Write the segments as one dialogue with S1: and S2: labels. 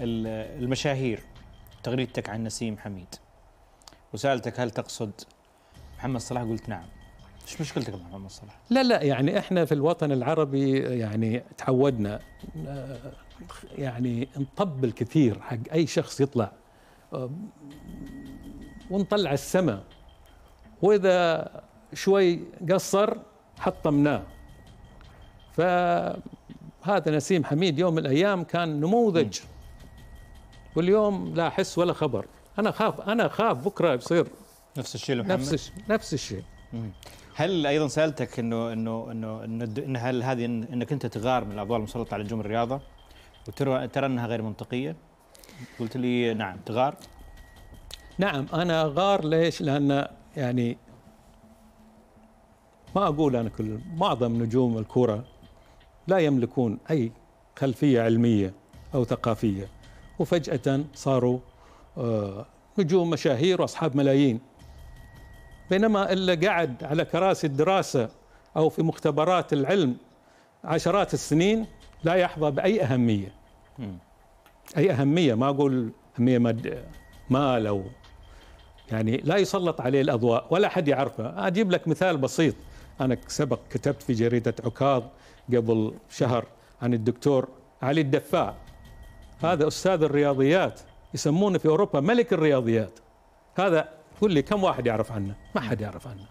S1: المشاهير تغريدتك عن نسيم حميد وسالتك هل تقصد محمد صلاح قلت نعم ايش مشكلتك مع محمد صلاح؟
S2: لا لا يعني احنا في الوطن العربي يعني تعودنا يعني نطبل كثير حق اي شخص يطلع ونطلع السماء واذا شوي قصر حطمناه فهذا نسيم حميد يوم من الايام كان نموذج م.
S1: واليوم لا حس ولا خبر انا خاف انا خاف بكره يصير نفس الشيء لمحمد نفس الشيء نفس الشيء هل ايضا سالتك انه انه انه ان هل هذه انك انت تغار من الاضواء المسلطه على نجوم الرياضه وترى ترى انها غير منطقيه؟ قلت لي نعم تغار؟ نعم انا غار ليش؟ لان
S2: يعني ما اقول انا كل معظم نجوم الكره لا يملكون اي خلفيه علميه او ثقافيه وفجأة صاروا آه، نجوم مشاهير وأصحاب ملايين بينما اللي قعد على كراسي الدراسة أو في مختبرات العلم عشرات السنين لا يحظى بأي أهمية أي أهمية ما أقول أهمية مادة مال أو يعني لا يسلط عليه الأضواء ولا حد يعرفه أجيب لك مثال بسيط أنا سبق كتبت في جريدة عكاظ قبل شهر عن الدكتور علي الدفاع هذا أستاذ الرياضيات يسمونه في أوروبا ملك الرياضيات هذا قل لي كم واحد يعرف عنه ما حد يعرف عنه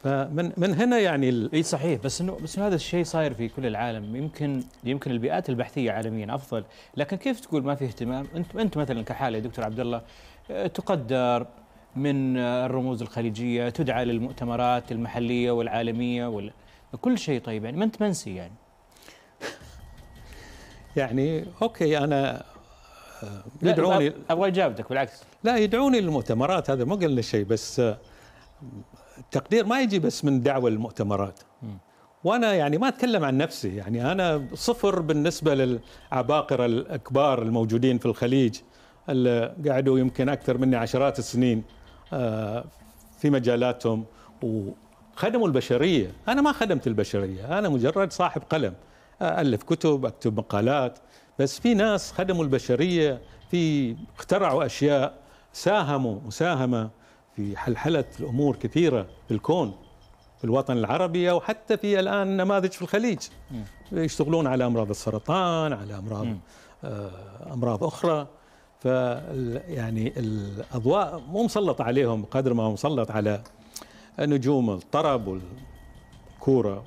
S1: فمن من هنا يعني ال... اي صحيح بس انه بس هذا الشيء صاير في كل العالم يمكن يمكن البيئات البحثيه عالميا افضل لكن كيف تقول ما في اهتمام انت انت مثلا كحاله يا دكتور عبد الله آه، تقدر من آه، الرموز الخليجيه تدعى للمؤتمرات المحليه والعالميه وكل شيء طيب يعني ما انت منسي يعني يعني اوكي انا آه، يدعوني
S2: ابغى اجاوبك بالعكس لا يدعوني للمؤتمرات هذا مو قلنا شيء بس آه، التقدير ما يجي بس من دعوه للمؤتمرات وانا يعني ما اتكلم عن نفسي يعني انا صفر بالنسبه للعباقره الكبار الموجودين في الخليج اللي قعدوا يمكن اكثر مني عشرات السنين آه، في مجالاتهم وخدموا البشريه انا ما خدمت البشريه انا مجرد صاحب قلم الف كتب اكتب مقالات بس في ناس خدموا البشريه في اخترعوا اشياء ساهموا مساهمه في حلحله الامور كثيره في الكون في الوطن العربي او حتى في الان نماذج في الخليج يشتغلون على امراض السرطان على امراض آه، امراض اخرى ف يعني الاضواء مو مسلط عليهم بقدر ما هو مسلط على نجوم الطرب والكوره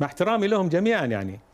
S2: مع احترامي لهم جميعا يعني